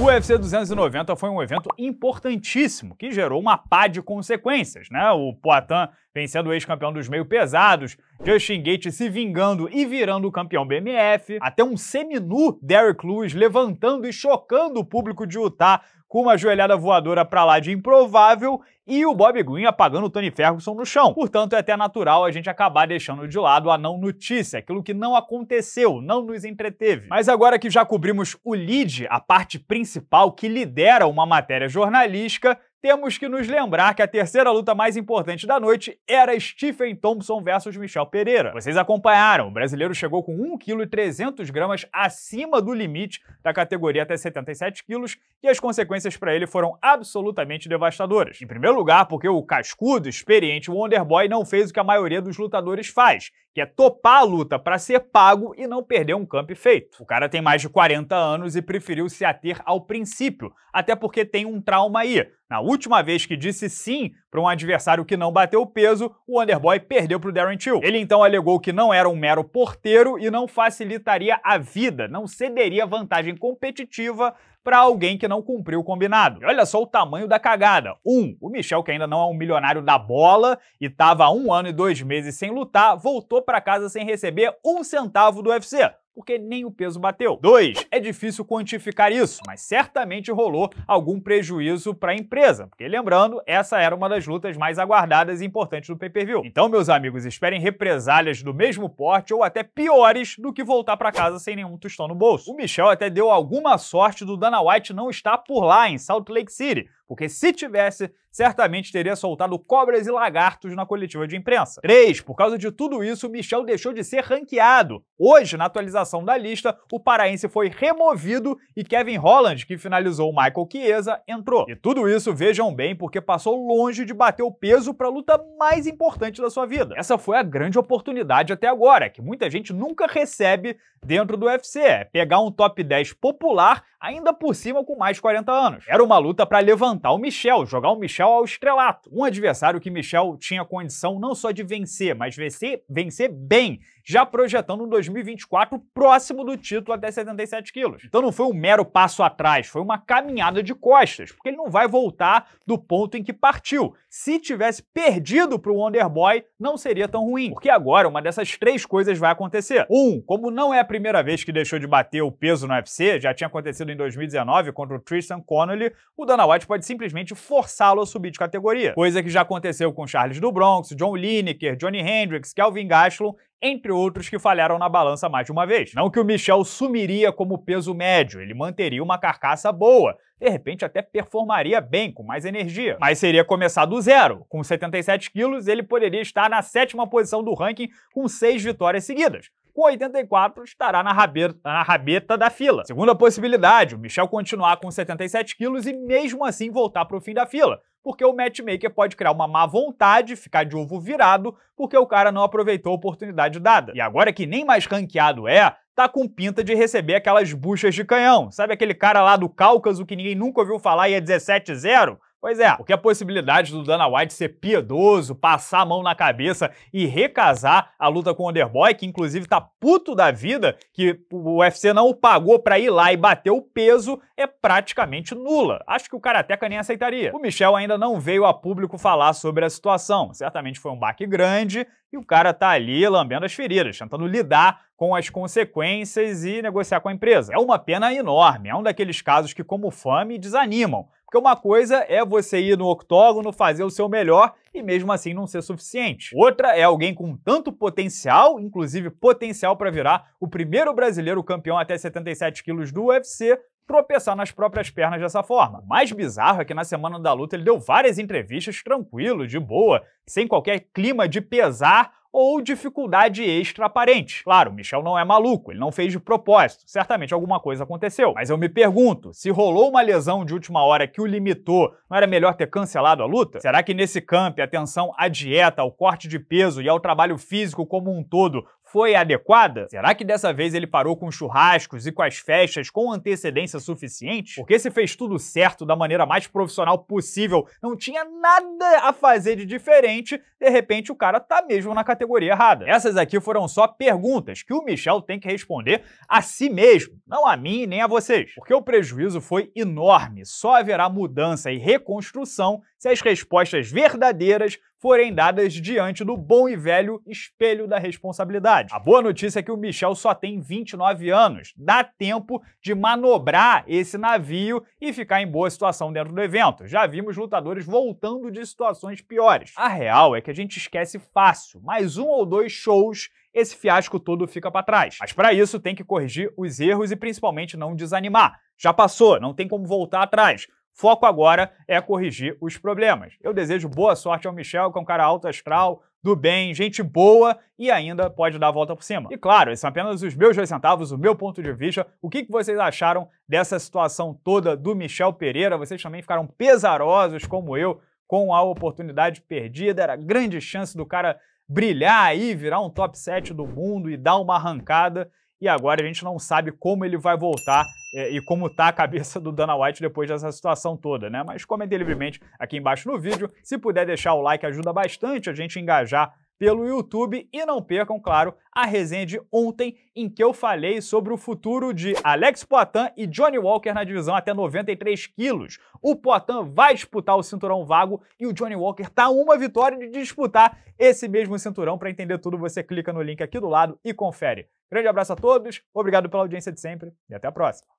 O UFC 290 foi um evento importantíssimo, que gerou uma pá de consequências, né? O Poitin vencendo o ex-campeão dos meio pesados, Justin Gates se vingando e virando o campeão BMF, até um seminu Derrick Lewis levantando e chocando o público de Utah com uma joelhada voadora para lá de improvável e o Bob Green apagando o Tony Ferguson no chão. Portanto, é até natural a gente acabar deixando de lado a não notícia, aquilo que não aconteceu, não nos entreteve. Mas agora que já cobrimos o lead, a parte principal que lidera uma matéria jornalística, temos que nos lembrar que a terceira luta mais importante da noite era Stephen Thompson versus Michel Pereira. Vocês acompanharam, o brasileiro chegou com 1,3 kg acima do limite da categoria até 77 kg e as consequências para ele foram absolutamente devastadoras. Em primeiro lugar, porque o cascudo, experiente Wonderboy não fez o que a maioria dos lutadores faz, que é topar a luta para ser pago e não perder um camp feito. O cara tem mais de 40 anos e preferiu se ater ao princípio, até porque tem um trauma aí. Na última vez que disse sim para um adversário que não bateu o peso, o Underboy perdeu para o Darren Till. Ele então alegou que não era um mero porteiro e não facilitaria a vida, não cederia vantagem competitiva para alguém que não cumpriu o combinado. E olha só o tamanho da cagada. Um, o Michel, que ainda não é um milionário da bola e estava há um ano e dois meses sem lutar, voltou para casa sem receber um centavo do UFC porque nem o peso bateu. 2. É difícil quantificar isso, mas certamente rolou algum prejuízo para a empresa, porque lembrando, essa era uma das lutas mais aguardadas e importantes do pay-per-view. Então, meus amigos, esperem represálias do mesmo porte ou até piores do que voltar para casa sem nenhum tostão no bolso. O Michel até deu alguma sorte do Dana White não estar por lá em Salt Lake City, porque se tivesse, certamente teria soltado cobras e lagartos na coletiva de imprensa. 3. Por causa de tudo isso, Michel deixou de ser ranqueado. Hoje, na atualização da lista, o paraense foi removido e Kevin Holland, que finalizou o Michael Chiesa, entrou. E tudo isso, vejam bem, porque passou longe de bater o peso para a luta mais importante da sua vida. Essa foi a grande oportunidade até agora, que muita gente nunca recebe dentro do UFC, é pegar um top 10 popular ainda por cima com mais 40 anos. Era uma luta para levantar o Michel, jogar o Michel ao estrelato, um adversário que Michel tinha condição não só de vencer, mas vencer, vencer bem já projetando um 2024 próximo do título até 77 quilos. Então não foi um mero passo atrás, foi uma caminhada de costas, porque ele não vai voltar do ponto em que partiu. Se tivesse perdido para o Wonderboy, não seria tão ruim, porque agora uma dessas três coisas vai acontecer. Um, como não é a primeira vez que deixou de bater o peso no UFC, já tinha acontecido em 2019 contra o Tristan Connolly, o Dana White pode simplesmente forçá-lo a subir de categoria, coisa que já aconteceu com Charles do Bronx, John Lineker, Johnny Hendricks, Kelvin Gastelum entre outros que falharam na balança mais de uma vez. Não que o Michel sumiria como peso médio, ele manteria uma carcaça boa, de repente até performaria bem, com mais energia. Mas seria começar do zero. Com 77 quilos, ele poderia estar na sétima posição do ranking com seis vitórias seguidas com 84 estará na rabeta, na rabeta, da fila. Segunda possibilidade, o Michel continuar com 77 quilos e mesmo assim voltar para o fim da fila porque o matchmaker pode criar uma má vontade, ficar de ovo virado, porque o cara não aproveitou a oportunidade dada. E agora que nem mais ranqueado é, tá com pinta de receber aquelas buchas de canhão. Sabe aquele cara lá do Cáucaso que ninguém nunca ouviu falar e é 17-0? Pois é, porque a possibilidade do Dana White ser piedoso, passar a mão na cabeça e recasar a luta com o Underboy, que inclusive tá puto da vida, que o UFC não o pagou para ir lá e bater o peso, é praticamente nula. Acho que o Karateka nem aceitaria. O Michel ainda não veio a público falar sobre a situação. Certamente foi um baque grande e o cara tá ali lambendo as feridas, tentando lidar com as consequências e negociar com a empresa. É uma pena enorme, é um daqueles casos que, como fã, me desanimam. Porque uma coisa é você ir no octógono, fazer o seu melhor e mesmo assim não ser suficiente. Outra é alguém com tanto potencial, inclusive potencial para virar o primeiro brasileiro campeão até 77 quilos do UFC, tropeçar nas próprias pernas dessa forma. O mais bizarro é que na semana da luta ele deu várias entrevistas tranquilo, de boa, sem qualquer clima de pesar ou dificuldade extra aparente. Claro, Michel não é maluco, ele não fez de propósito, certamente alguma coisa aconteceu. Mas eu me pergunto, se rolou uma lesão de última hora que o limitou, não era melhor ter cancelado a luta? Será que nesse camp, atenção à dieta, ao corte de peso e ao trabalho físico como um todo, foi adequada? Será que dessa vez ele parou com churrascos e com as festas com antecedência suficiente? Porque se fez tudo certo da maneira mais profissional possível, não tinha nada a fazer de diferente, de repente o cara tá mesmo na categoria errada. Essas aqui foram só perguntas que o Michel tem que responder a si mesmo, não a mim nem a vocês. Porque o prejuízo foi enorme, só haverá mudança e reconstrução se as respostas verdadeiras forem dadas diante do bom e velho espelho da responsabilidade. A boa notícia é que o Michel só tem 29 anos, dá tempo de manobrar esse navio e ficar em boa situação dentro do evento. Já vimos lutadores voltando de situações piores. A real é que a gente esquece fácil, mais um ou dois shows esse fiasco todo fica para trás. Mas para isso tem que corrigir os erros e principalmente não desanimar. Já passou, não tem como voltar atrás. Foco agora é corrigir os problemas. Eu desejo boa sorte ao Michel, que é um cara alto astral, do bem, gente boa e ainda pode dar a volta por cima. E claro, esses são apenas os meus dois centavos, o meu ponto de vista. O que vocês acharam dessa situação toda do Michel Pereira? Vocês também ficaram pesarosos, como eu, com a oportunidade perdida. Era grande chance do cara brilhar aí, virar um top 7 do mundo e dar uma arrancada e agora a gente não sabe como ele vai voltar é, e como está a cabeça do Dana White depois dessa situação toda, né? Mas comentem livremente aqui embaixo no vídeo. Se puder deixar o like, ajuda bastante a gente a engajar pelo YouTube e não percam, claro, a resenha de ontem em que eu falei sobre o futuro de Alex Poitin e Johnny Walker na divisão até 93 quilos. O Poitin vai disputar o cinturão vago e o Johnny Walker está uma vitória de disputar esse mesmo cinturão. Para entender tudo, você clica no link aqui do lado e confere. Grande abraço a todos, obrigado pela audiência de sempre e até a próxima.